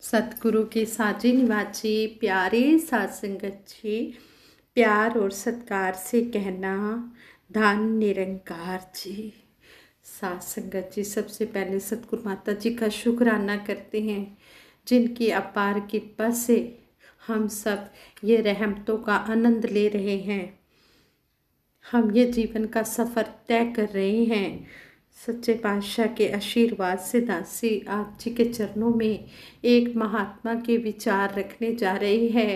सतगुरु के साजे निवाची प्यारे सात संगत जी प्यार और सत्कार से कहना धान निरंकार जी सात संगत जी सबसे पहले सतगुरु माता जी का शुक्राना करते हैं जिनकी अपार कृपा से हम सब ये रहमतों का आनंद ले रहे हैं हम ये जीवन का सफ़र तय कर रहे हैं सच्चे पातशाह के आशीर्वाद से दासी आप जी के चरणों में एक महात्मा के विचार रखने जा रही है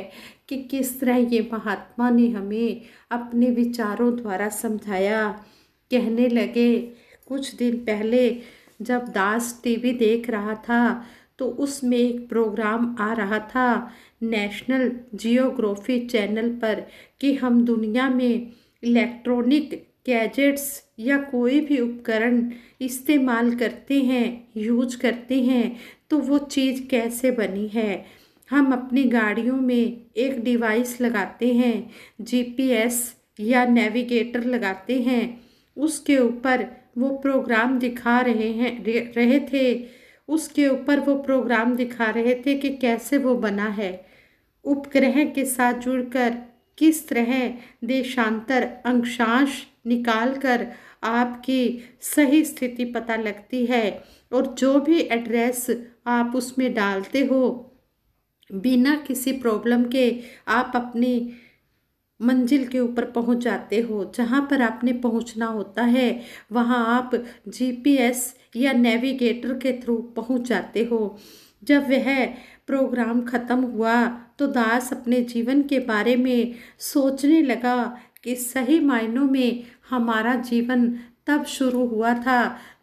कि किस तरह ये महात्मा ने हमें अपने विचारों द्वारा समझाया कहने लगे कुछ दिन पहले जब दास टीवी देख रहा था तो उसमें एक प्रोग्राम आ रहा था नेशनल जियोग्राफी चैनल पर कि हम दुनिया में इलेक्ट्रॉनिक गैजेट्स या कोई भी उपकरण इस्तेमाल करते हैं यूज करते हैं तो वो चीज़ कैसे बनी है हम अपनी गाड़ियों में एक डिवाइस लगाते हैं जीपीएस या नेविगेटर लगाते हैं उसके ऊपर वो प्रोग्राम दिखा रहे हैं रहे थे उसके ऊपर वो प्रोग्राम दिखा रहे थे कि कैसे वो बना है उपग्रह के साथ जुड़कर किस तरह देशांतर अंशांश निकालकर आपकी सही स्थिति पता लगती है और जो भी एड्रेस आप उसमें डालते हो बिना किसी प्रॉब्लम के आप अपनी मंजिल के ऊपर पहुंच जाते हो जहां पर आपने पहुंचना होता है वहां आप जीपीएस या नेविगेटर के थ्रू पहुंच जाते हो जब वह प्रोग्राम ख़त्म हुआ तो दास अपने जीवन के बारे में सोचने लगा कि सही मायनों में हमारा जीवन तब शुरू हुआ था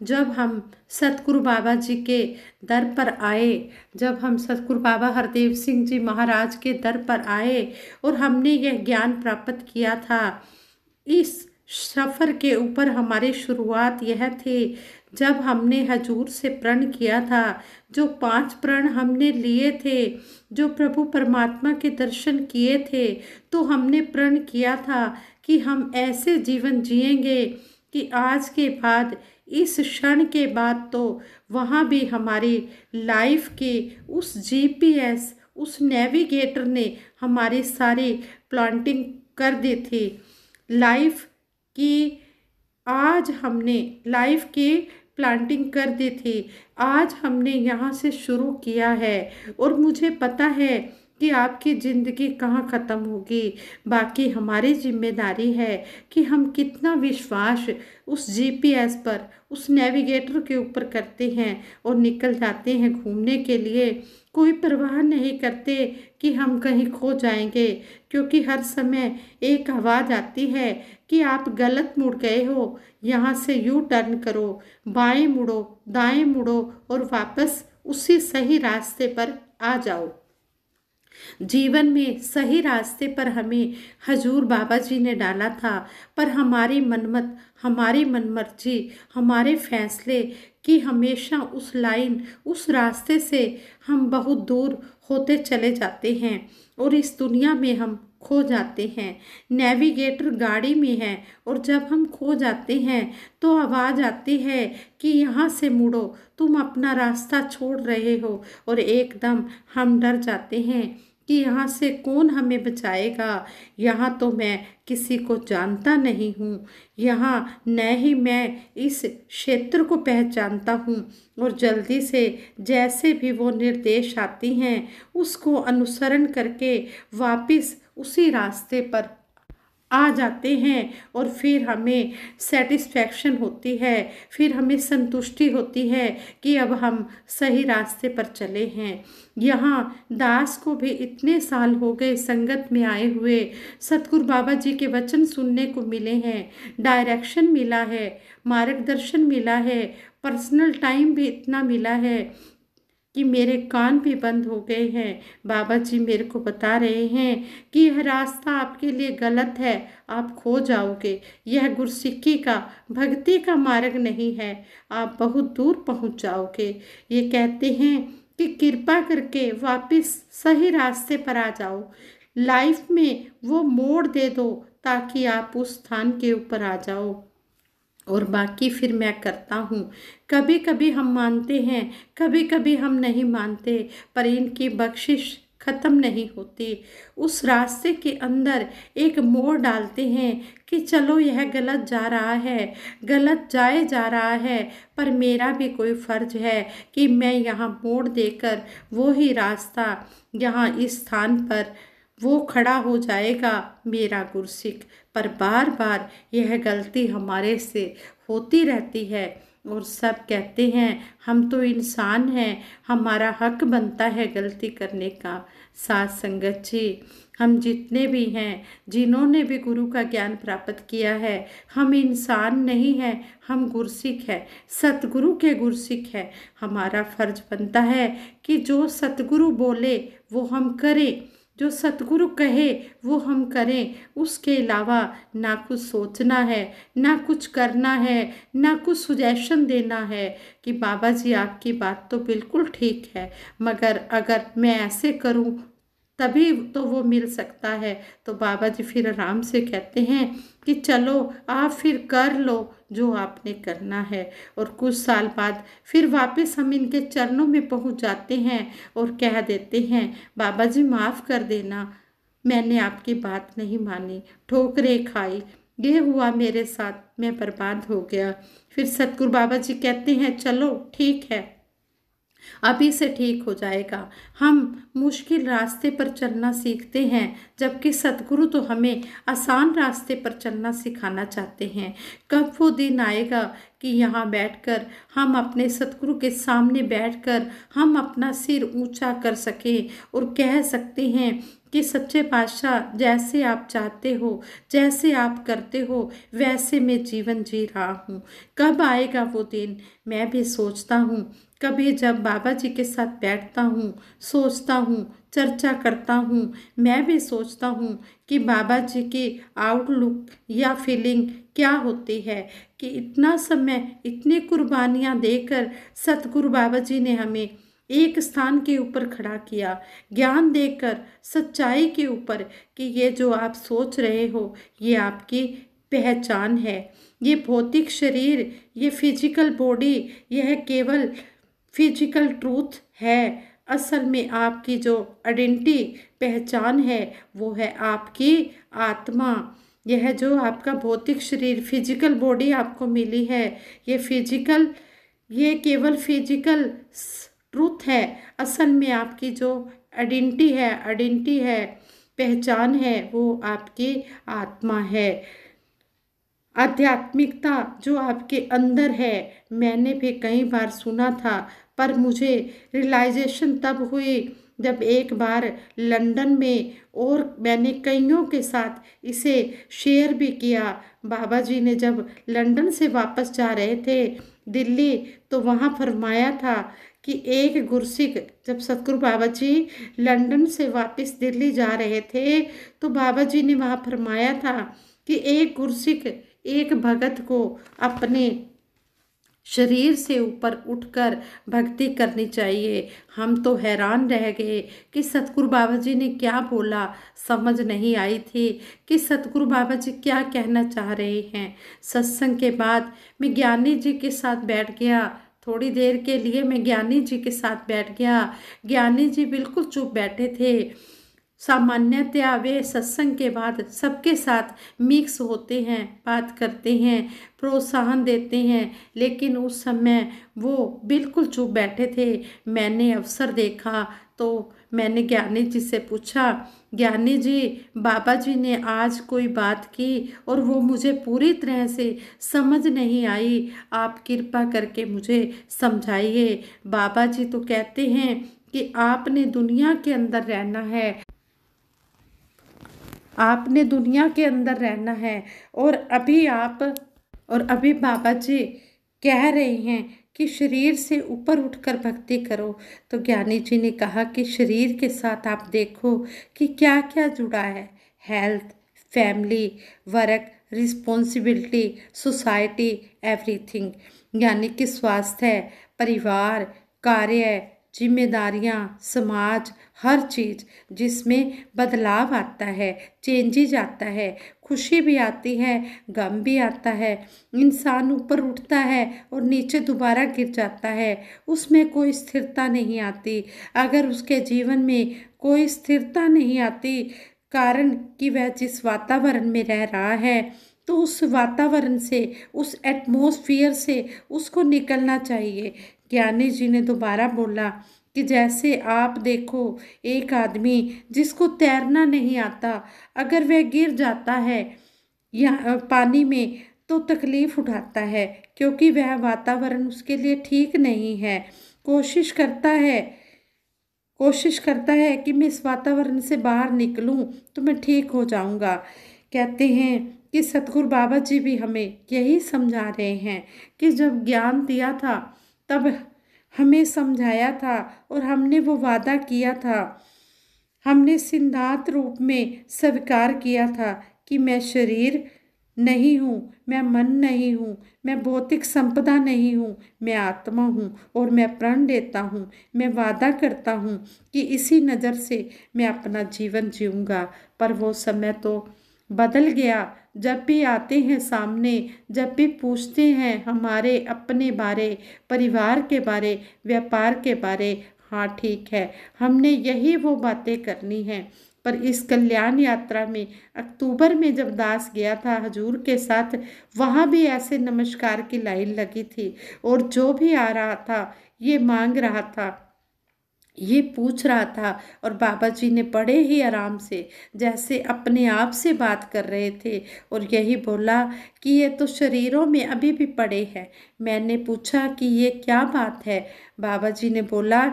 जब हम सतगुरु बाबा जी के दर पर आए जब हम सतगुरु बाबा हरदेव सिंह जी महाराज के दर पर आए और हमने यह ज्ञान प्राप्त किया था इस सफ़र के ऊपर हमारी शुरुआत यह थी जब हमने हजूर से प्रण किया था जो पांच प्रण हमने लिए थे जो प्रभु परमात्मा के दर्शन किए थे तो हमने प्रण किया था कि हम ऐसे जीवन जिएंगे कि आज के बाद इस क्षण के बाद तो वहाँ भी हमारी लाइफ के उस जीपीएस उस नेविगेटर ने हमारी सारी प्लांटिंग कर दी थी लाइफ की आज हमने लाइफ के प्लांटिंग कर दी थी आज हमने यहाँ से शुरू किया है और मुझे पता है कि आपकी ज़िंदगी कहाँ ख़त्म होगी बाकी हमारी जिम्मेदारी है कि हम कितना विश्वास उस जीपीएस पर उस नेविगेटर के ऊपर करते हैं और निकल जाते हैं घूमने के लिए कोई परवाह नहीं करते कि हम कहीं खो जाएंगे क्योंकि हर समय एक आवाज़ आती है कि आप गलत मुड़ गए हो यहाँ से यू टर्न करो बाएं मुड़ो दाएं मुड़ो और वापस उसी सही रास्ते पर आ जाओ जीवन में सही रास्ते पर हमें हजूर बाबा जी ने डाला था पर हमारी मनमत हमारी मनमर्जी हमारे फैसले कि हमेशा उस लाइन उस रास्ते से हम बहुत दूर होते चले जाते हैं और इस दुनिया में हम खो जाते हैं नेविगेटर गाड़ी में है और जब हम खो जाते हैं तो आवाज़ आती है कि यहाँ से मुड़ो तुम अपना रास्ता छोड़ रहे हो और एकदम हम डर जाते हैं कि यहाँ से कौन हमें बचाएगा यहाँ तो मैं किसी को जानता नहीं हूँ यहाँ न ही मैं इस क्षेत्र को पहचानता हूँ और जल्दी से जैसे भी वो निर्देश आती हैं उसको अनुसरण करके वापस उसी रास्ते पर आ जाते हैं और फिर हमें सेटिस्फैक्शन होती है फिर हमें संतुष्टि होती है कि अब हम सही रास्ते पर चले हैं यहाँ दास को भी इतने साल हो गए संगत में आए हुए सतगुरु बाबा जी के वचन सुनने को मिले हैं डायरेक्शन मिला है मार्गदर्शन मिला है पर्सनल टाइम भी इतना मिला है कि मेरे कान भी बंद हो गए हैं बाबा जी मेरे को बता रहे हैं कि यह रास्ता आपके लिए गलत है आप खो जाओगे यह गुरसिक्की का भक्ति का मार्ग नहीं है आप बहुत दूर पहुंच जाओगे ये कहते हैं कि कृपा करके वापस सही रास्ते पर आ जाओ लाइफ में वो मोड़ दे दो ताकि आप उस स्थान के ऊपर आ जाओ और बाकी फिर मैं करता हूँ कभी कभी हम मानते हैं कभी कभी हम नहीं मानते पर इनकी बख्शिश ख़त्म नहीं होती उस रास्ते के अंदर एक मोड़ डालते हैं कि चलो यह गलत जा रहा है गलत जाए जा रहा है पर मेरा भी कोई फ़र्ज है कि मैं यहाँ मोड़ देकर वो ही रास्ता यहाँ इस स्थान पर वो खड़ा हो जाएगा मेरा गुरसिख पर बार बार यह गलती हमारे से होती रहती है और सब कहते हैं हम तो इंसान हैं हमारा हक बनता है गलती करने का साथ संगत जी हम जितने भी हैं जिन्होंने भी गुरु का ज्ञान प्राप्त किया है हम इंसान नहीं हैं हम गुरसिख हैं सतगुरु के गुरसिख हैं हमारा फर्ज बनता है कि जो सतगुरु बोले वो हम करें जो सतगुरु कहे वो हम करें उसके अलावा ना कुछ सोचना है ना कुछ करना है ना कुछ सुजेशन देना है कि बाबा जी आपकी बात तो बिल्कुल ठीक है मगर अगर मैं ऐसे करूं तभी तो वो मिल सकता है तो बाबा जी फिर आराम से कहते हैं कि चलो आप फिर कर लो जो आपने करना है और कुछ साल बाद फिर वापस हम इनके चरणों में पहुंच जाते हैं और कह देते हैं बाबा जी माफ़ कर देना मैंने आपकी बात नहीं मानी ठोकरें खाई ये हुआ मेरे साथ मैं बर्बाद हो गया फिर सतगुरु बाबा जी कहते हैं चलो ठीक है अभी से ठीक हो जाएगा हम मुश्किल रास्ते पर चलना सीखते हैं जबकि सतगुरु तो हमें आसान रास्ते पर चलना सिखाना चाहते हैं कब वो दिन आएगा कि यहाँ बैठकर हम अपने सतगुरु के सामने बैठकर हम अपना सिर ऊंचा कर सकें और कह सकते हैं कि सच्चे पातशाह जैसे आप चाहते हो जैसे आप करते हो वैसे मैं जीवन जी रहा हूँ कब आएगा वो दिन मैं भी सोचता हूँ कभी जब बाबा जी के साथ बैठता हूँ सोचता हूँ चर्चा करता हूँ मैं भी सोचता हूँ कि बाबा जी की आउटलुक या फीलिंग क्या होती है कि इतना समय इतनी कुर्बानियाँ देकर सतगुरु बाबा जी ने हमें एक स्थान के ऊपर खड़ा किया ज्ञान देकर सच्चाई के ऊपर कि ये जो आप सोच रहे हो ये आपकी पहचान है ये भौतिक शरीर ये फिजिकल बॉडी यह केवल फिजिकल ट्रूथ है असल में आपकी जो आइडेंटिटी पहचान है वो है आपकी आत्मा यह जो आपका भौतिक शरीर फिजिकल बॉडी आपको मिली है ये फिजिकल ये केवल फिजिकल ट्रूथ है असल में आपकी जो आइडेंटिटी है आइडेंटिटी है पहचान है वो आपकी आत्मा है आध्यात्मिकता जो आपके अंदर है मैंने भी कई बार सुना था पर मुझे रियलाइजेशन तब हुई जब एक बार लंदन में और मैंने कईयों के साथ इसे शेयर भी किया बाबा जी ने जब लंदन से वापस जा रहे थे दिल्ली तो वहाँ फरमाया था कि एक गुरसिख जब सतगुरु बाबा जी लंदन से वापस दिल्ली जा रहे थे तो बाबा जी ने वहाँ फरमाया था कि एक गुरसिख एक भगत को अपने शरीर से ऊपर उठकर भक्ति करनी चाहिए हम तो हैरान रह गए कि सतगुरु बाबा जी ने क्या बोला समझ नहीं आई थी कि सतगुरु बाबा जी क्या कहना चाह रहे हैं सत्संग के बाद मैं ज्ञानी जी के साथ बैठ गया थोड़ी देर के लिए मैं ज्ञानी जी के साथ बैठ गया ज्ञानी जी बिल्कुल चुप बैठे थे सामान्यतया वे सत्संग के बाद सबके साथ मिक्स होते हैं बात करते हैं प्रोत्साहन देते हैं लेकिन उस समय वो बिल्कुल चुप बैठे थे मैंने अवसर देखा तो मैंने ज्ञानी जी से पूछा ज्ञानी जी बाबा जी ने आज कोई बात की और वो मुझे पूरी तरह से समझ नहीं आई आप कृपा करके मुझे समझाइए बाबा जी तो कहते हैं कि आपने दुनिया के अंदर रहना है आपने दुनिया के अंदर रहना है और अभी आप और अभी बाबा जी कह रहे हैं कि शरीर से ऊपर उठकर भक्ति करो तो ज्ञानी जी ने कहा कि शरीर के साथ आप देखो कि क्या क्या जुड़ा है health family work responsibility society everything यानी कि स्वास्थ्य परिवार कार्य जिम्मेदारियां समाज हर चीज़ जिसमें बदलाव आता है चेंजेज आता है खुशी भी आती है गम भी आता है इंसान ऊपर उठता है और नीचे दोबारा गिर जाता है उसमें कोई स्थिरता नहीं आती अगर उसके जीवन में कोई स्थिरता नहीं आती कारण कि वह जिस वातावरण में रह रहा है तो उस वातावरण से उस एटमोसफियर से उसको निकलना चाहिए ज्ञानी जी ने दोबारा बोला कि जैसे आप देखो एक आदमी जिसको तैरना नहीं आता अगर वह गिर जाता है या पानी में तो तकलीफ़ उठाता है क्योंकि वह वातावरण उसके लिए ठीक नहीं है कोशिश करता है कोशिश करता है कि मैं इस वातावरण से बाहर निकलूं तो मैं ठीक हो जाऊंगा कहते हैं कि सतगुरु बाबा जी भी हमें यही समझा रहे हैं कि जब ज्ञान दिया था तब हमें समझाया था और हमने वो वादा किया था हमने सिद्धांत रूप में स्वीकार किया था कि मैं शरीर नहीं हूँ मैं मन नहीं हूँ मैं भौतिक संपदा नहीं हूँ मैं आत्मा हूँ और मैं प्रण लेता हूँ मैं वादा करता हूँ कि इसी नज़र से मैं अपना जीवन जीऊँगा पर वो समय तो बदल गया जब भी आते हैं सामने जब भी पूछते हैं हमारे अपने बारे परिवार के बारे व्यापार के बारे हाँ ठीक है हमने यही वो बातें करनी हैं पर इस कल्याण यात्रा में अक्टूबर में जब दास गया था हजूर के साथ वहाँ भी ऐसे नमस्कार की लाइन लगी थी और जो भी आ रहा था ये मांग रहा था ये पूछ रहा था और बाबा जी ने बड़े ही आराम से जैसे अपने आप से बात कर रहे थे और यही बोला कि ये तो शरीरों में अभी भी पड़े हैं मैंने पूछा कि ये क्या बात है बाबा जी ने बोला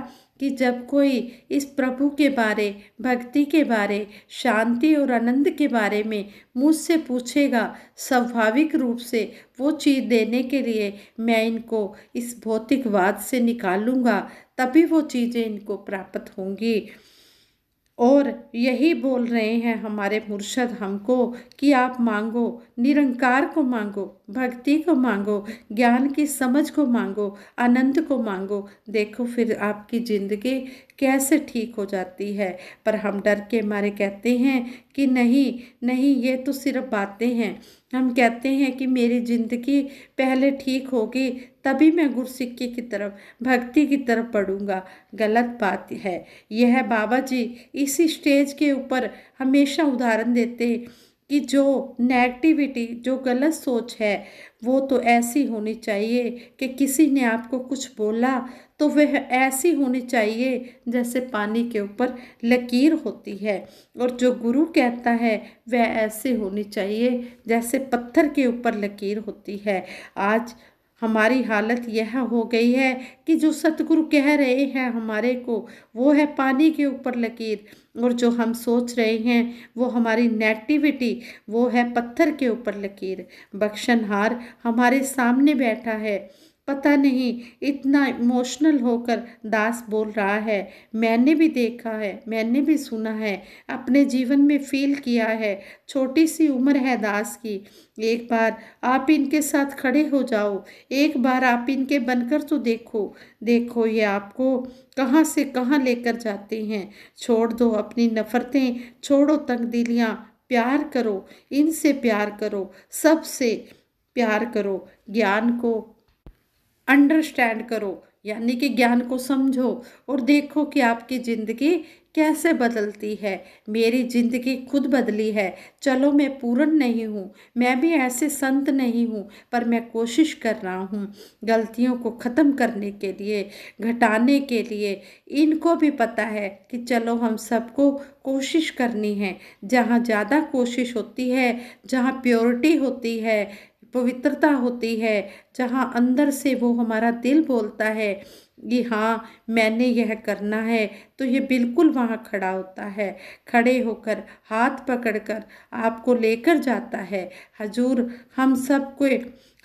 कि जब कोई इस प्रभु के बारे भक्ति के बारे शांति और आनंद के बारे में मुझसे पूछेगा स्वाभाविक रूप से वो चीज़ देने के लिए मैं इनको इस भौतिकवाद से निकालूंगा तभी वो चीज़ें इनको प्राप्त होंगी और यही बोल रहे हैं हमारे मुर्शद हमको कि आप मांगो निरंकार को मांगो भक्ति को मांगो ज्ञान की समझ को मांगो आनंद को मांगो देखो फिर आपकी ज़िंदगी कैसे ठीक हो जाती है पर हम डर के मारे कहते हैं कि नहीं नहीं ये तो सिर्फ बातें हैं हम कहते हैं कि मेरी ज़िंदगी पहले ठीक होगी तभी मैं गुरसिक्के की तरफ भक्ति की तरफ पढ़ूंगा गलत बात है यह बाबा जी इसी स्टेज के ऊपर हमेशा उदाहरण देते कि जो नेगेटिविटी जो गलत सोच है वो तो ऐसी होनी चाहिए कि किसी ने आपको कुछ बोला तो वह ऐसी होनी चाहिए जैसे पानी के ऊपर लकीर होती है और जो गुरु कहता है वह ऐसे होनी चाहिए जैसे पत्थर के ऊपर लकीर होती है आज हमारी हालत यह हो गई है कि जो सतगुरु कह रहे हैं हमारे को वो है पानी के ऊपर लकीर और जो हम सोच रहे हैं वो हमारी नेगेटिविटी वो है पत्थर के ऊपर लकीर बख्शनहार हमारे सामने बैठा है पता नहीं इतना इमोशनल होकर दास बोल रहा है मैंने भी देखा है मैंने भी सुना है अपने जीवन में फील किया है छोटी सी उम्र है दास की एक बार आप इनके साथ खड़े हो जाओ एक बार आप इनके बनकर तो देखो देखो ये आपको कहाँ से कहाँ लेकर जाते हैं छोड़ दो अपनी नफ़रतें छोड़ो तंगदिलियाँ प्यार करो इनसे प्यार करो सबसे प्यार करो ज्ञान को अंडरस्टैंड करो यानी कि ज्ञान को समझो और देखो कि आपकी ज़िंदगी कैसे बदलती है मेरी ज़िंदगी खुद बदली है चलो मैं पूर्ण नहीं हूँ मैं भी ऐसे संत नहीं हूँ पर मैं कोशिश कर रहा हूँ गलतियों को ख़त्म करने के लिए घटाने के लिए इनको भी पता है कि चलो हम सबको कोशिश करनी है जहाँ ज़्यादा कोशिश होती है जहाँ प्योरिटी होती है पवित्रता होती है जहाँ अंदर से वो हमारा दिल बोलता है कि हाँ मैंने यह करना है तो ये बिल्कुल वहाँ खड़ा होता है खड़े होकर हाथ पकड़कर आपको लेकर जाता है हजूर हम सब को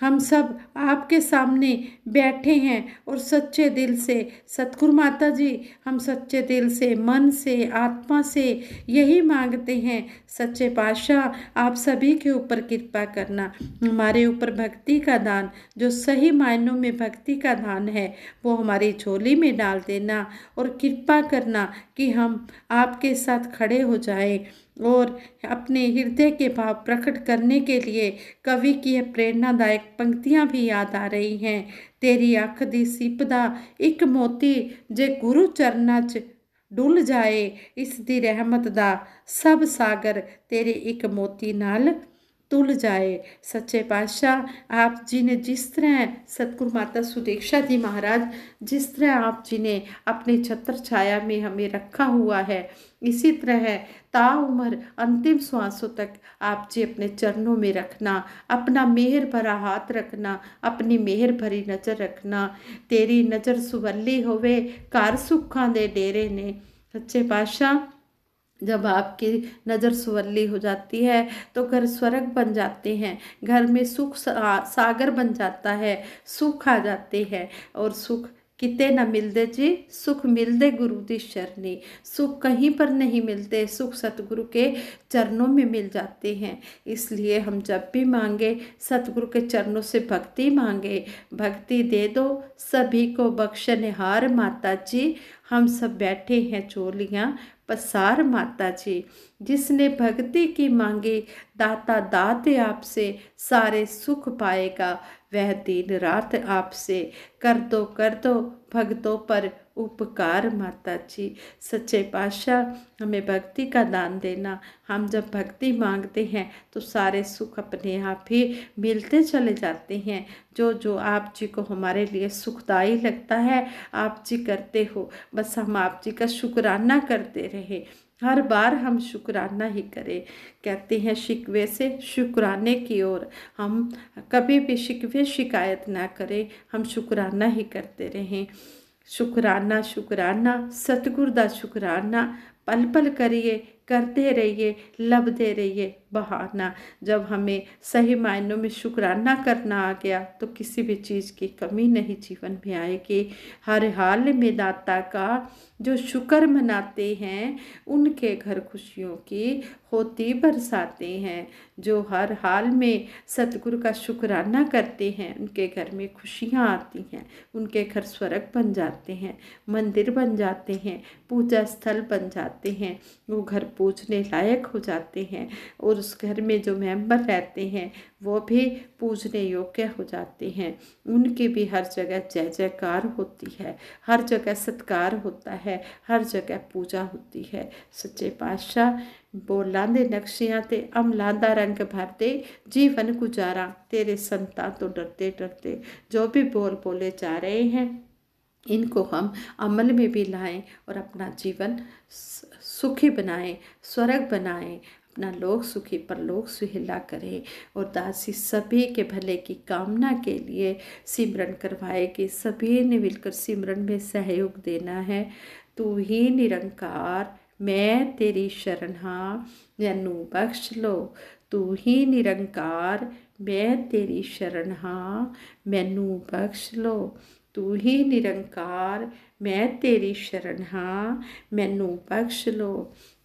हम सब आपके सामने बैठे हैं और सच्चे दिल से सतगुरु माता जी हम सच्चे दिल से मन से आत्मा से यही मांगते हैं सच्चे पाशाह आप सभी के ऊपर कृपा करना हमारे ऊपर भक्ति का दान जो सही मायनों में भक्ति का दान है वो हमारी झोली में डाल देना और कृपा करना कि हम आपके साथ खड़े हो जाएं और अपने हृदय के भाव प्रकट करने के लिए कवि की प्रेरणादायक पंक्तियाँ भी याद आ रही हैं तेरी अख दी सिपदा एक मोती जे गुरु चरणा च डुल जाए इस दी रहमत दा सब सागर तेरे एक मोती नाल तुल जाए सच्चे पातशाह आप जी ने जिस तरह सतगुरु माता सुदेक्षा जी महाराज जिस तरह आप जी ने अपने छत्र छाया में हमें रखा हुआ है इसी तरह ता उम्र अंतिम सांसों तक आप जी अपने चरणों में रखना अपना मेहर भरा हाथ रखना अपनी मेहर भरी नज़र रखना तेरी नज़र सुवली होवे कार सुखा दे डेरे ने सच्चे पातशाह जब आपकी नज़र सुवरली हो जाती है तो घर स्वर्ग बन जाते हैं घर में सुख सागर बन जाता है सुख आ जाते हैं और सुख कितने न मिलते जी सुख मिलते गुरु की शरणी सुख कहीं पर नहीं मिलते सुख सतगुरु के चरणों में मिल जाते हैं इसलिए हम जब भी मांगे सतगुरु के चरणों से भक्ति मांगे भक्ति दे दो सभी को बख्शनहार माता जी हम सब बैठे हैं चोलियाँ पसार माता जी जिसने भक्ति की मांगी दाता दात आपसे सारे सुख पाएगा वह दिन रात आपसे कर दो कर दो भक्तों पर उपकार माता जी सच्चे पातशाह हमें भक्ति का दान देना हम जब भक्ति मांगते हैं तो सारे सुख अपने आप ही मिलते चले जाते हैं जो जो आप जी को हमारे लिए सुखदायी लगता है आप जी करते हो बस हम आप जी का शुक्राना करते रहे हर बार हम शुक्राना ही करें कहते हैं शिकवे से शुक्राने की ओर हम कभी भी शिकवे शिकायत ना करें हम शुक्राना ही करते रहें शुकराना शुकराना सतगुर का शुकराना पल पल करिए करते रहिए लबते रहिए बहाना जब हमें सही मायनों में शुक्राना करना आ गया तो किसी भी चीज़ की कमी नहीं जीवन में आएगी हर हाल में दाता का जो शुक्र मनाते हैं उनके घर खुशियों की होती बरसाते हैं जो हर हाल में सतगुरु का शुक्राना करते हैं उनके घर में खुशियाँ आती हैं उनके घर स्वर्ग बन जाते हैं मंदिर बन जाते हैं पूजा स्थल बन जाते हैं वो घर पूजने लायक हो जाते हैं और उस घर में जो मेंबर रहते हैं वो भी पूजने योग्य हो जाते हैं उनकी भी हर जगह जय जयकार होती है हर जगह सत्कार होता है हर जगह पूजा होती है सच्चे पातशाह ਬੋਲਾਂ ਦੇ ते ਤੇ ਅਮਲਾਂ रंग भर दे जीवन गुजारा तेरे ਸੰਤਾਂ तो डरते डरते जो भी बोल बोले जा रहे हैं इनको हम अमल में भी लाएं और अपना जीवन सुखी बनाएं स्वर्ग बनाएं अपना लोक सुखी पर लोग सुहिला करें और दासी सभी के भले की कामना के लिए सिमरन करवाए कि सभी ने मिलकर सिमरन में सहयोग देना है तू ही निरंकार मैं तेरी शरण हाँ मैनू बख्श लो तू ही निरंकार मैं तेरी शरण हाँ मैनू बख्श लो तू ही निरंकार मैं तेरी शरण हाँ मैनू बख्श लो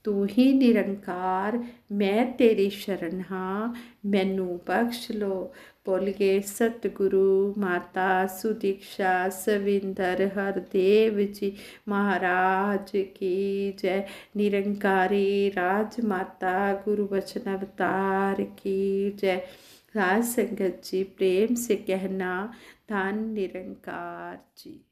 तू ही निरंकार मैं तेरी शरण हाँ मैनू बख्श लो गए सतगुरु माता सुदीक्षा सविंदर हरदेव जी महाराज की जय निरंकारी राज माता गुरु वचन अवतार की जय राज संगत जी प्रेम से कहना धन निरंकार जी